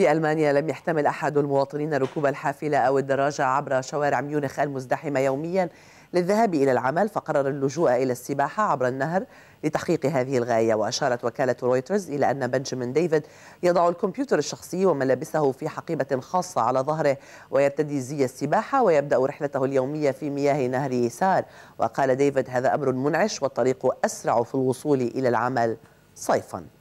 في ألمانيا لم يحتمل أحد المواطنين ركوب الحافلة أو الدراجة عبر شوارع ميونخ المزدحمة يوميا للذهاب إلى العمل فقرر اللجوء إلى السباحة عبر النهر لتحقيق هذه الغاية وأشارت وكالة رويترز إلى أن بنجامين ديفيد يضع الكمبيوتر الشخصي وملابسه في حقيبة خاصة على ظهره ويرتدي زي السباحة ويبدأ رحلته اليومية في مياه نهر يسار وقال ديفيد هذا أمر منعش والطريق أسرع في الوصول إلى العمل صيفاً